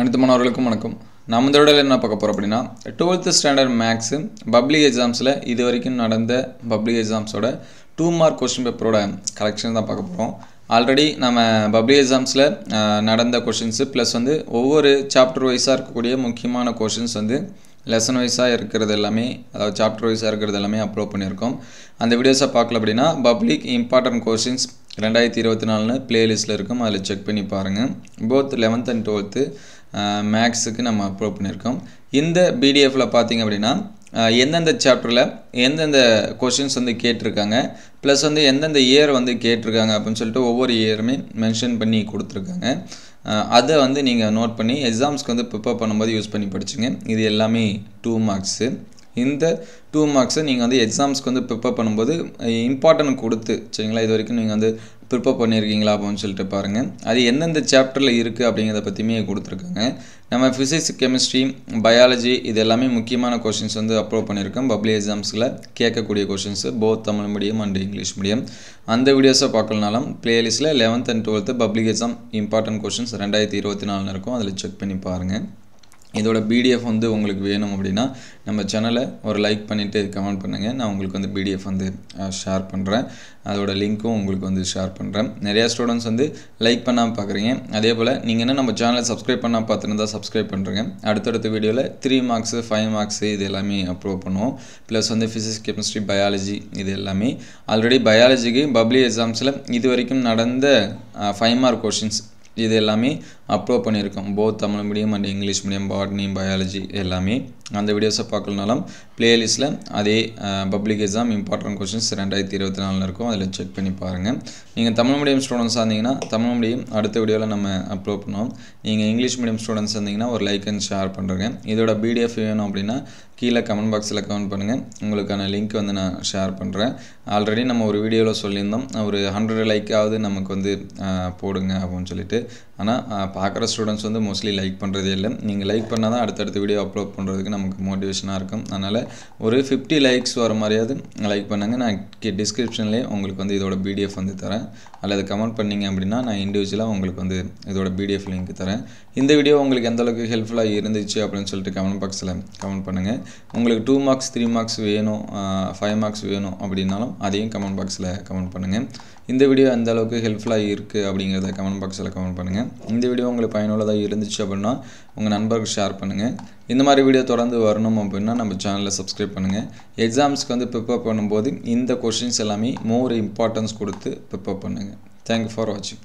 அனைத்து மாணவர்களுக்கும் வணக்கம் நம்ம இந்த என்ன பார்க்க போகிறோம் அப்படின்னா டுவெல்த்து ஸ்டாண்டர்ட் மேக்ஸு பப்ளிக் எக்ஸாம்ஸில் இது வரைக்கும் நடந்த பப்ளிக் எக்ஸாம்ஸோட டூ மார்க் கொஷின் பேப்பரோட கலெக்ஷன் தான் பார்க்க போகிறோம் ஆல்ரெடி நம்ம பப்ளிக் எக்ஸாம்ஸில் நடந்த கொஷின்ஸு ப்ளஸ் வந்து ஒவ்வொரு சாப்டர் வைஸாக இருக்கக்கூடிய முக்கியமான கொஷின்ஸ் வந்து லெசன் வைஸாக இருக்கிறது எல்லாமே அதாவது சாப்டர் வைஸாக இருக்கிறது எல்லாமே அப்லோட் பண்ணியிருக்கோம் அந்த வீடியோஸை பார்க்கல அப்படின்னா பப்ளிக் இம்பார்ட்டன்ட் கொஷின்ஸ் ரெண்டாயிரத்தி இருபத்தி நாலுன்னு பிளேலிஸ்ட்டில் இருக்கும் அதில் செக் பண்ணி பாருங்கள் போத் லெவன்த் அண்ட் டுவெல்த்து மேக்ஸுக்கு நம்ம அப்லோட் பண்ணியிருக்கோம் இந்த பிடிஎஃப்பில் பார்த்திங்க அப்படின்னா எந்தெந்த சாப்டரில் எந்தெந்த கொஷின்ஸ் வந்து கேட்டிருக்காங்க ப்ளஸ் வந்து எந்தெந்த இயர் வந்து கேட்டிருக்காங்க அப்படின்னு சொல்லிட்டு ஒவ்வொரு இயருமே மென்ஷன் பண்ணி கொடுத்துருக்காங்க அதை வந்து நீங்கள் நோட் பண்ணி எக்ஸாம்ஸ்க்கு வந்து ப்ரிப்பேர் பண்ணும்போது யூஸ் பண்ணி படிச்சுங்க இது எல்லாமே டூ மார்க்ஸு இந்த டூ மார்க்ஸை நீங்கள் வந்து எக்ஸாம்ஸ்க்கு வந்து ப்ரிப்பேர் பண்ணும்போது இம்பார்ட்டன்ட் கொடுத்து சரிங்களா இது வரைக்கும் நீங்கள் வந்து ப்ரிப்பேர் பண்ணியிருக்கீங்களா அப்படின்னு சொல்லிட்டு பாருங்கள் அது எந்தெந்த சாப்டரில் இருக்குது அப்படிங்கிறத பற்றியுமே கொடுத்துருக்காங்க நம்ம ஃபிசிக்ஸ் கெமிஸ்ட்ரி பயாலஜி இது எல்லாமே முக்கியமான கொஷின்ஸ் வந்து அப்ரோவ் பண்ணியிருக்கோம் பப்ளிக் எக்ஸாம்ஸில் கேட்கக்கூடிய questions both Tamil medium and English medium அந்த வீடியோஸை பார்க்கலனாலும் ப்ளேலிஸ்ட்டில் eleventh and twelfth public exam important questions ரெண்டாயிரத்தி இருபத்தி நாலுன்னு இருக்கும் அதில் செக் பண்ணி பாருங்கள் இதோட பிடிஎஃப் வந்து உங்களுக்கு வேணும் அப்படின்னா நம்ம சேனலை ஒரு லைக் பண்ணிவிட்டு கமெண்ட் பண்ணுங்கள் நான் உங்களுக்கு வந்து பிடிஎஃப் வந்து ஷேர் பண்ணுறேன் அதோட லிங்க்கும் உங்களுக்கு வந்து ஷேர் பண்ணுறேன் நிறையா ஸ்டூடெண்ட்ஸ் வந்து லைக் பண்ணாமல் பார்க்குறீங்க அதே போல் நீங்கள் என்ன நம்ம சேனலை சப்ஸ்கிரைப் பண்ணால் பார்த்துருந்தா சப்ஸ்கிரைப் பண்ணுறங்க அடுத்தடுத்த வீடியோவில் த்ரீ மார்க்ஸு ஃபைவ் மார்க்ஸு இது எல்லாமே அப்ரூவ் பண்ணுவோம் ப்ளஸ் வந்து ஃபிசிக்ஸ் கெமிஸ்ட்ரி பயாலஜி இது எல்லாமே ஆல்ரெடி பயாலஜிக்கு பப்ளிக் எக்ஸாம்ஸில் இது வரைக்கும் நடந்த ஃபைவ் மார்க் கொஷின்ஸ் இது எல்லாமே அப்லோட் பண்ணியிருக்கோம் both Tamil medium and English medium botany biology எல்லாமே அந்த வீடியோஸை பார்க்கலனாலும் பிளேலிஸ்ட்டில் அதே பப்ளிக் எக்ஸாம் இம்பார்ட்டன்ட் கொஷின்ஸ் ரெண்டாயிரத்தி இருபத்தி நாலில் இருக்கும் அதில் செக் பண்ணி பாருங்கள் நீங்கள் தமிழ் மீடியம் ஸ்டூடெண்ட்ஸாக இருந்தீங்கன்னா தமிழ் மீடியம் அடுத்த வீடியோவில் நம்ம அப்லோட் பண்ணுவோம் நீங்கள் இங்கிலீஷ் மீடியம் ஸ்டூடெண்ட்ஸ் இருந்தீங்கன்னா ஒரு லைக் அண்ட் ஷேர் பண்ணுறங்க இதோட பிடிஎஃப் வேணும் அப்படின்னா கீழே கமெண்ட் பாக்ஸில் கமெண்ட் பண்ணுங்கள் உங்களுக்கான லிங்க் வந்து நான் ஷேர் பண்ணுறேன் ஆல்ரெடி நம்ம ஒரு வீடியோவில் சொல்லியிருந்தோம் ஒரு ஹண்ட்ரட் லைக்காவது நமக்கு வந்து போடுங்க அப்படின்னு சொல்லிட்டு ஆனால் பார்க்குற ஸ்டூடெண்ட்ஸ் வந்து மோஸ்ட்லி லைக் பண்ணுறதே இல்லை நீங்கள் லைக் பண்ணால் தான் அடுத்தடுத்த வீடியோ அப்லோட் பண்ணுறதுக்கு நமக்கு மோட்டிவேஷனாக இருக்கும் அதனால் ஒரு ஃபிஃப்டி லைக்ஸ் வர மாதிரியாவது லைக் பண்ணுங்கள் நான் டிஸ்கிரிப்ஷன்லேயே உங்களுக்கு வந்து இதோட பிடிஎஃப் வந்து தரேன் அல்லது கமெண்ட் பண்ணிங்க அப்படின்னா நான் இண்டிவிஜுவலாக உங்களுக்கு வந்து இதோட பிடிஎஃப் லிங்க் தரேன் இந்த வீடியோ உங்களுக்கு எந்த அளவுக்கு ஹெல்ப்ஃபுல்லாக இருந்துச்சு அப்படின்னு சொல்லிட்டு கமெண்ட் பாக்ஸில் கமெண்ட் பண்ணுங்கள் உங்களுக்கு டூ மார்க்ஸ் த்ரீ மார்க்ஸ் வேணும் ஃபைவ் மார்க்ஸ் வேணும் அப்படின்னாலும் அதையும் கமெண்ட் பாக்ஸில் கமெண்ட் பண்ணுங்கள் இந்த வீடியோ எந்தளவுக்கு ஹெல்ப்ஃபுல்லாக இருக்குது அப்படிங்கிறத கமெண்ட் பாக்ஸில் கமெண்ட் பண்ணுங்கள் இந்த வீடியோ உங்களுக்கு பயனுள்ளதாக இருந்துச்சு அப்படின்னா உங்கள் நண்பருக்கு ஷேர் பண்ணுங்கள் இந்த மாதிரி வீடியோ தொடர்ந்து வரணும் அப்படின்னா நம்ம சேனலை சப்ஸ்கிரைப் பண்ணுங்கள் எக்ஸாம்ஸ்க்கு வந்து ப்ரிப்பேர் பண்ணும்போது இந்த கொஷின்ஸ் எல்லாமே மோர் இம்பார்ட்டன்ஸ் கொடுத்து ப்ரிப்பேர் பண்ணுங்கள் தேங்க்யூ ஃபார் வாட்சிங்